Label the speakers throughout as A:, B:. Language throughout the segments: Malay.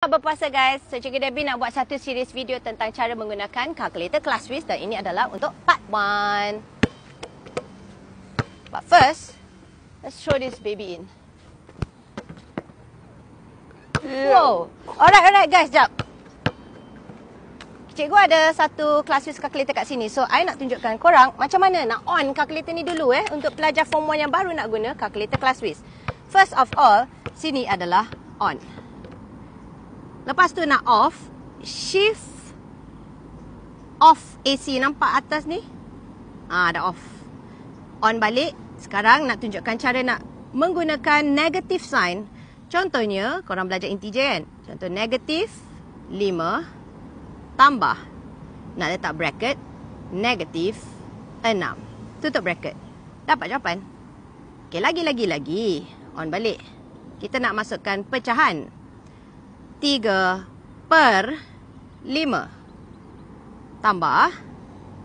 A: apa berpuasa guys. So Cikgu Debbie nak buat satu series video tentang cara menggunakan calculator class quiz dan ini adalah untuk part 1. But first, let's throw this baby in. Wow. Alright, alright guys, jap. Cikgu ada satu class quiz calculator kat sini. So I nak tunjukkan korang macam mana nak on calculator ni dulu eh untuk pelajar form 1 yang baru nak guna calculator class quiz. First of all, sini adalah On. Lepas tu nak off Shift Off AC Nampak atas ni Ah ha, dah off On balik Sekarang nak tunjukkan cara nak Menggunakan negative sign Contohnya Korang belajar integer kan Contoh negative 5 Tambah Nak letak bracket Negative 6 Tutup bracket Dapat jawapan Okay lagi lagi lagi On balik Kita nak masukkan pecahan 3 per 5 tambah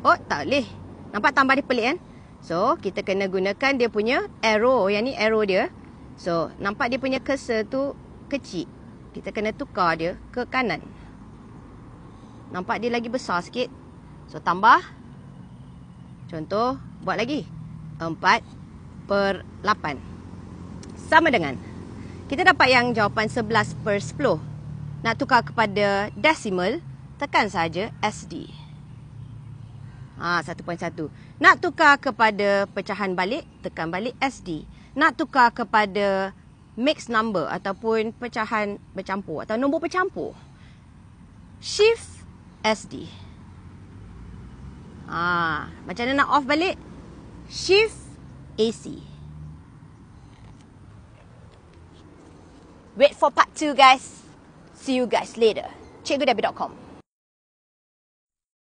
A: oh tak boleh nampak tambah dia pelik kan so kita kena gunakan dia punya arrow yang ni arrow dia so nampak dia punya cursor tu kecil kita kena tukar dia ke kanan nampak dia lagi besar sikit so tambah contoh buat lagi 4 per 8 sama dengan kita dapat yang jawapan 11 per 10 nak tukar kepada decimal, tekan saja SD. Ah ha, satu. ha, satu. Nak tukar kepada pecahan balik, tekan balik SD. Nak tukar kepada mixed number ataupun pecahan bercampur atau nombor bercampur. Shift SD. Ah, ha, macam mana nak off balik? Shift AC. Wait for part two, guys. See you guys later. Cikgu Debbie.com.